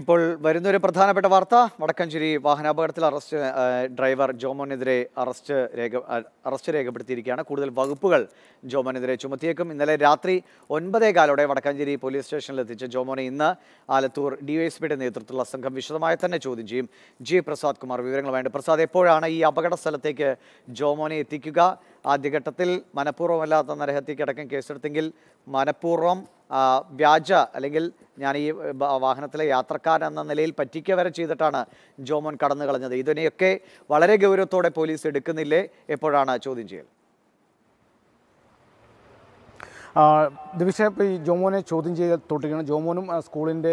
ഇപ്പോൾ വരുന്ന ഒരു പ്രധാനപ്പെട്ട വാർത്ത വടക്കഞ്ചേരി വാഹനാപകടത്തിൽ അറസ്റ്റ് ഡ്രൈവർ ജോമോനെതിരെ അറസ്റ്റ് രേഖ അറസ്റ്റ് രേഖപ്പെടുത്തിയിരിക്കുകയാണ് കൂടുതൽ വകുപ്പുകൾ ജോമോനെതിരെ ചുമത്തിയേക്കും ഇന്നലെ രാത്രി ഒൻപതേ കാലോടെ വടക്കഞ്ചേരി പോലീസ് സ്റ്റേഷനിൽ എത്തിച്ച ജോമോനെ ഇന്ന് ആലത്തൂർ ഡിവൈഎസ്പിയുടെ നേതൃത്വത്തിലുള്ള സംഘം വിശദമായി തന്നെ ചോദ്യം ചെയ്യും ജി പ്രസാദ് കുമാർ വിവരങ്ങൾ പ്രസാദ് എപ്പോഴാണ് ഈ അപകട സ്ഥലത്തേക്ക് ജോമോനെ എത്തിക്കുക ആദ്യഘട്ടത്തിൽ മനഃപൂർവ്വമല്ലാത്ത നരഹത്യക്കടക്കം കേസെടുത്തെങ്കിൽ മനഃപൂർവ്വം വ്യാജ അല്ലെങ്കിൽ ഞാൻ ഈ വാഹനത്തിലെ യാത്രക്കാരൻ എന്ന നിലയിൽ പറ്റിക്ക വരെ ചെയ്തിട്ടാണ് ജോമോൻ കടന്നു കളഞ്ഞത് ഇതിനെയൊക്കെ വളരെ ഗൗരവത്തോടെ പോലീസ് എടുക്കുന്നില്ലേ എപ്പോഴാണ് ചോദ്യം ചെയ്യൽ ദിവിഷ ബിഷപ്പ് ഈ ജോമോനെ ചോദ്യം ചെയ്ത് തൊട്ടിരിക്കുകയാണ് ജോമോനും സ്കൂളിൻ്റെ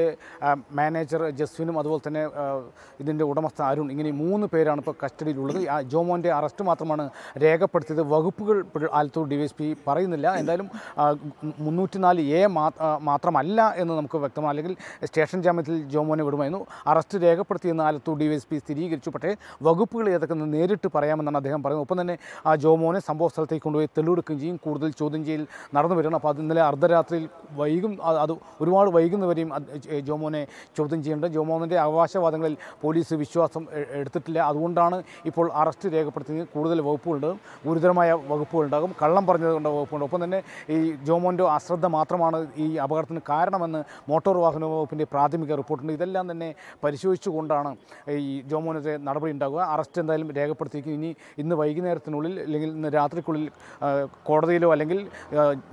മാനേജർ ജസ്വിനും അതുപോലെ തന്നെ ഇതിൻ്റെ ഉടമസ്ഥ അരുൺ ഇങ്ങനെ മൂന്ന് പേരാണ് ഇപ്പോൾ കസ്റ്റഡിയിലുള്ളത് ആ ജോമോൻ്റെ അറസ്റ്റ് മാത്രമാണ് രേഖപ്പെടുത്തിയത് വകുപ്പുകൾ ആലത്തൂർ ഡി എസ് പറയുന്നില്ല എന്തായാലും നാല് എ മാത്രമല്ല എന്ന് നമുക്ക് വ്യക്തമാണ് അല്ലെങ്കിൽ സ്റ്റേഷൻ ജാമ്യത്തിൽ ജോമോനെ വിടുമായിരുന്നു അറസ്റ്റ് രേഖപ്പെടുത്തിയെന്ന് ആലത്തൂർ ഡി എസ് സ്ഥിരീകരിച്ചു പക്ഷേ വകുപ്പുകൾ ഏതൊക്കെയെന്ന് നേരിട്ട് പറയാമെന്നാണ് അദ്ദേഹം പറയുന്നത് ഒപ്പം തന്നെ ആ ജോമോനെ സംഭവ സ്ഥലത്തേക്ക് കൊണ്ടുപോയി തെളിവെടുക്കുകയും ചെയ്യും കൂടുതൽ ചോദ്യം ചെയ്യൽ നടന്നു ചെയ്യണം അപ്പോൾ അത് ഇന്നലെ അർദ്ധരാത്രിയിൽ വൈകും അത് ഒരുപാട് വൈകുന്നവരെയും ജോമോനെ ചോദ്യം ചെയ്യേണ്ടത് ജോമോനിൻ്റെ അവകാശവാദങ്ങളിൽ പോലീസ് വിശ്വാസം എടുത്തിട്ടില്ല അതുകൊണ്ടാണ് ഇപ്പോൾ അറസ്റ്റ് രേഖപ്പെടുത്തി കൂടുതൽ വകുപ്പുകളുണ്ട് ഗുരുതരമായ വകുപ്പുകളുണ്ടാകും കള്ളം പറഞ്ഞതുകൊണ്ട് വകുപ്പുണ്ട് ഒപ്പം തന്നെ ഈ ജോമോൻ്റെ അശ്രദ്ധ മാത്രമാണ് ഈ അപകടത്തിന് കാരണമെന്ന് മോട്ടോർ വാഹന വകുപ്പിൻ്റെ പ്രാഥമിക റിപ്പോർട്ടുണ്ട് ഇതെല്ലാം തന്നെ പരിശോധിച്ചുകൊണ്ടാണ് ഈ ജോമോനെതിരെ നടപടി ഉണ്ടാകുക അറസ്റ്റ് എന്തായാലും രേഖപ്പെടുത്തിയിരിക്കും ഇനി ഇന്ന് വൈകുന്നേരത്തിനുള്ളിൽ അല്ലെങ്കിൽ ഇന്ന് രാത്രിക്കുള്ളിൽ കോടതിയിലോ അല്ലെങ്കിൽ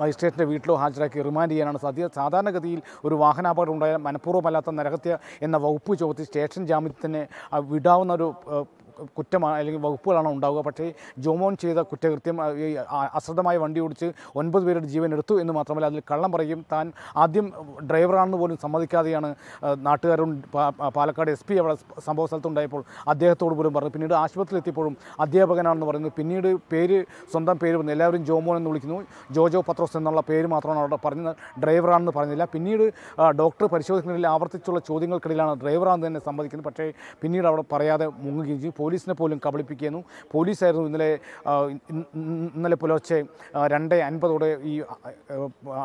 മജിസ്ട്രേറ്റ് മജിസ്ട്രേറ്റിൻ്റെ വീട്ടിലോ ഹാജരാക്കി റിമാൻഡ് ചെയ്യാനാണ് സാധ്യത സാധാരണഗതിയിൽ ഒരു വാഹനാപകടം ഉണ്ടായാൽ മനഃപൂർവ്വമല്ലാത്ത നരഹത്യ എന്ന വകുപ്പ് ചുമത്തി സ്റ്റേഷൻ ജാമ്യത്തിന് വിടാവുന്ന ഒരു കുറ്റമാണ് അല്ലെങ്കിൽ വകുപ്പുകളാണ് ഉണ്ടാവുക പക്ഷേ ജോമോൻ ചെയ്ത കുറ്റകൃത്യം അശ്രദ്ധമായി വണ്ടി ഓടിച്ച് ഒൻപത് പേരുടെ ജീവൻ എടുത്തു എന്ന് മാത്രമല്ല അതിൽ കള്ളം പറയും താൻ ആദ്യം ഡ്രൈവറാണെന്ന് പോലും സമ്മതിക്കാതെയാണ് നാട്ടുകാരും പാലക്കാട് എസ് പി അവിടെ സംഭവ സ്ഥലത്തുണ്ടായപ്പോൾ അദ്ദേഹത്തോട് പോലും പറഞ്ഞു പിന്നീട് ആശുപത്രിയിൽ എത്തിയപ്പോഴും അധ്യാപകനാണെന്ന് പറയുന്നു പിന്നീട് പേര് സ്വന്തം പേര് പറഞ്ഞു എല്ലാവരും ജോമോൻ എന്ന് വിളിക്കുന്നു ജോജോ പത്രോസ് എന്നുള്ള പേര് മാത്രമാണ് അവിടെ പറഞ്ഞത് ഡ്രൈവറാണെന്ന് പറഞ്ഞില്ല പിന്നീട് ഡോക്ടർ പരിശോധിക്കുന്നതിൽ ആവർത്തിച്ചുള്ള ചോദ്യങ്ങൾക്കിടയിലാണ് ഡ്രൈവറാണെന്ന് തന്നെ സമ്മതിക്കുന്നത് പക്ഷേ പിന്നീട് അവിടെ പറയാതെ മുങ്ങുകയും ചെയ്യും പോലീസിനെ പോലും കബളിപ്പിക്കുന്നു പോലീസായിരുന്നു ഇന്നലെ ഇന്നലെ പുലർച്ചെ രണ്ട് അൻപതോടെ ഈ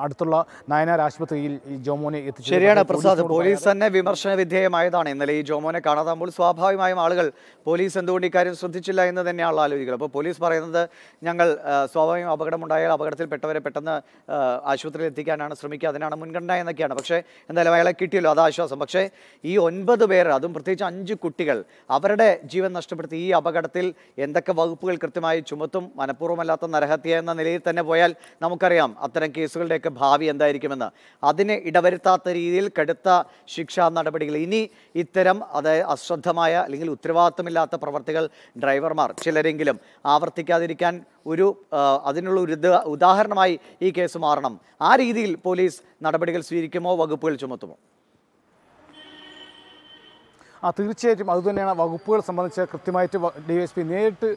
അടുത്തുള്ള നയനാർ ആശുപത്രിയിൽ ഈ ജോമോനെ എത്തിച്ചു ശരിയാണ് പ്രസാദ് പോലീസ് തന്നെ വിമർശന വിധേയമായതാണ് ഇന്നലെ ഈ ജോമോനെ കാണാതാകുമ്പോൾ സ്വാഭാവികമായും ആളുകൾ പോലീസ് എന്തുകൊണ്ട് ഇക്കാര്യം ശ്രദ്ധിച്ചില്ല എന്ന് തന്നെയാണ് ആലോചിക്കുക അപ്പോൾ പോലീസ് പറയുന്നത് ഞങ്ങൾ സ്വാഭാവികം അപകടമുണ്ടായാൽ അപകടത്തിൽപ്പെട്ടവരെ പെട്ടെന്ന് ആശുപത്രിയിൽ എത്തിക്കാനാണ് ശ്രമിക്കുക അതിനാണ് മുൻഗണന എന്നൊക്കെയാണ് പക്ഷേ എന്തായാലും അയാളെ കിട്ടിയല്ലോ അത് ആശ്വാസം പക്ഷേ ഈ ഒൻപത് പേർ അതും പ്രത്യേകിച്ച് അഞ്ച് കുട്ടികൾ അവരുടെ ജീവൻ നഷ്ട നഷ്ടപ്പെടുത്തി ഈ അപകടത്തിൽ എന്തൊക്കെ വകുപ്പുകൾ കൃത്യമായി ചുമത്തും മനഃപൂർവ്വമല്ലാത്ത നരഹത്യ എന്ന നിലയിൽ തന്നെ പോയാൽ നമുക്കറിയാം അത്തരം കേസുകളുടെയൊക്കെ ഭാവി എന്തായിരിക്കുമെന്ന് അതിന് ഇടവരുത്താത്ത രീതിയിൽ കടുത്ത ശിക്ഷാ നടപടികൾ ഇനി ഇത്തരം അതായത് അശ്രദ്ധമായ അല്ലെങ്കിൽ ഉത്തരവാദിത്തമില്ലാത്ത പ്രവർത്തികൾ ഡ്രൈവർമാർ ചിലരെങ്കിലും ആവർത്തിക്കാതിരിക്കാൻ ഒരു അതിനുള്ള ഒരു ഉദാഹരണമായി ഈ കേസ് മാറണം ആ രീതിയിൽ പോലീസ് നടപടികൾ സ്വീകരിക്കുമോ വകുപ്പുകൾ ചുമത്തുമോ തീർച്ചയായിട്ടും അതുതന്നെയാണ് വകുപ്പുകൾ സംബന്ധിച്ച് കൃത്യമായിട്ട് ഡി എസ് പി നേരിട്ട്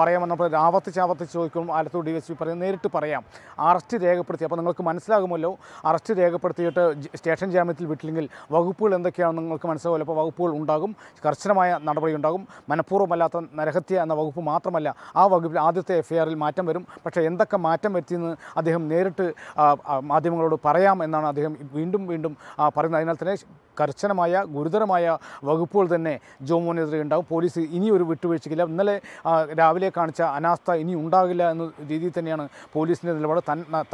പറയാമെന്ന് നമ്മൾ ആവർത്തിച്ച് ആവർത്തിച്ച് ചോദിക്കും ആലത്തൂർ ഡി എസ് പി പറയാം നേരിട്ട് പറയാം അറസ്റ്റ് രേഖപ്പെടുത്തി അപ്പോൾ നിങ്ങൾക്ക് മനസ്സിലാകുമല്ലോ അറസ്റ്റ് രേഖപ്പെടുത്തിയിട്ട് സ്റ്റേഷൻ ജാമ്യത്തിൽ വിട്ടില്ലെങ്കിൽ വകുപ്പുകൾ എന്തൊക്കെയാണെന്ന് നിങ്ങൾക്ക് മനസ്സിലാവുമല്ലോ അപ്പോൾ വകുപ്പുകൾ ഉണ്ടാകും കർശനമായ നടപടി ഉണ്ടാകും മനഃപൂർവ്വമല്ലാത്ത നരഹത്യ എന്ന വകുപ്പ് മാത്രമല്ല ആ വകുപ്പിൽ ആദ്യത്തെ എഫ്ഐആറിൽ മാറ്റം വരും പക്ഷേ എന്തൊക്കെ മാറ്റം വരുത്തിയെന്ന് അദ്ദേഹം നേരിട്ട് മാധ്യമങ്ങളോട് പറയാം എന്നാണ് അദ്ദേഹം വീണ്ടും വീണ്ടും പറയുന്നത് അതിനാൽ തന്നെ കർശനമായ ഗുരുതരമായ വകുപ്പ് ഇപ്പോൾ തന്നെ ജോമോനെതിരെ ഉണ്ടാവും പോലീസ് ഇനി ഒരു വിട്ടുവീഴ്ചയ്ക്കില്ല ഇന്നലെ രാവിലെ കാണിച്ച അനാസ്ഥ ഇനി ഉണ്ടാകില്ല എന്ന രീതിയിൽ തന്നെയാണ് പോലീസിൻ്റെ നിലപാട്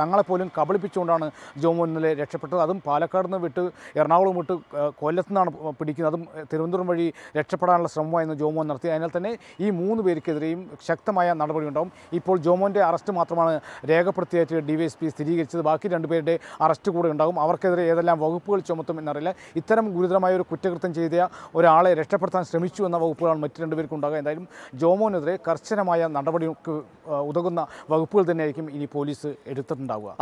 തങ്ങളെപ്പോലും കബളിപ്പിച്ചുകൊണ്ടാണ് ജോമോൻ ഇന്നലെ രക്ഷപ്പെട്ടത് അതും പാലക്കാട് നിന്ന് വിട്ട് എറണാകുളം വിട്ട് കൊല്ലത്തു നിന്നാണ് പിടിക്കുന്നത് അതും തിരുവനന്തപുരം വഴി രക്ഷപ്പെടാനുള്ള ശ്രമമായിരുന്നു ജോമോൻ നടത്തി അതിനാൽ തന്നെ ഈ മൂന്ന് പേർക്കെതിരെയും ശക്തമായ നടപടി ഉണ്ടാവും ഇപ്പോൾ ജോമോൻ്റെ അറസ്റ്റ് മാത്രമാണ് രേഖപ്പെടുത്തിയായിട്ട് ഡി വൈ സ്ഥിരീകരിച്ചത് ബാക്കി രണ്ടുപേരുടെ അറസ്റ്റ് കൂടെ ഉണ്ടാകും അവർക്കെതിരെ ഏതെല്ലാം വകുപ്പുകൾ ചുമത്തും എന്നറിയില്ല ഇത്തരം ഗുരുതരമായ ഒരു കുറ്റകൃത്യം ചെയ്ത ഒരു ഒരാളെ രക്ഷപ്പെടുത്താൻ ശ്രമിച്ചു എന്ന വകുപ്പുകളാണ് മറ്റു രണ്ടുപേർക്കും ഉണ്ടാകുക എന്തായാലും ജോമോനെതിരെ കർശനമായ നടപടി ഉതകുന്ന വകുപ്പുകൾ തന്നെയായിരിക്കും ഇനി പോലീസ് എടുത്തിട്ടുണ്ടാവുക